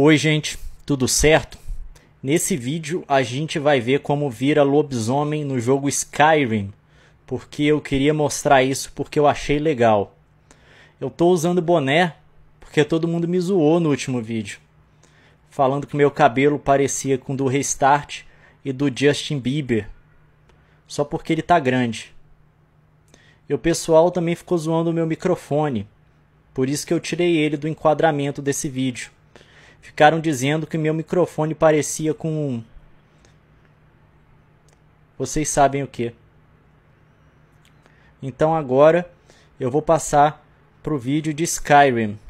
Oi, gente, tudo certo? Nesse vídeo a gente vai ver como vira lobisomem no jogo Skyrim, porque eu queria mostrar isso porque eu achei legal. Eu tô usando boné porque todo mundo me zoou no último vídeo, falando que meu cabelo parecia com do Restart e do Justin Bieber, só porque ele tá grande. E o pessoal também ficou zoando o meu microfone, por isso que eu tirei ele do enquadramento desse vídeo ficaram dizendo que meu microfone parecia com. Vocês sabem o que. Então agora eu vou passar para o vídeo de Skyrim.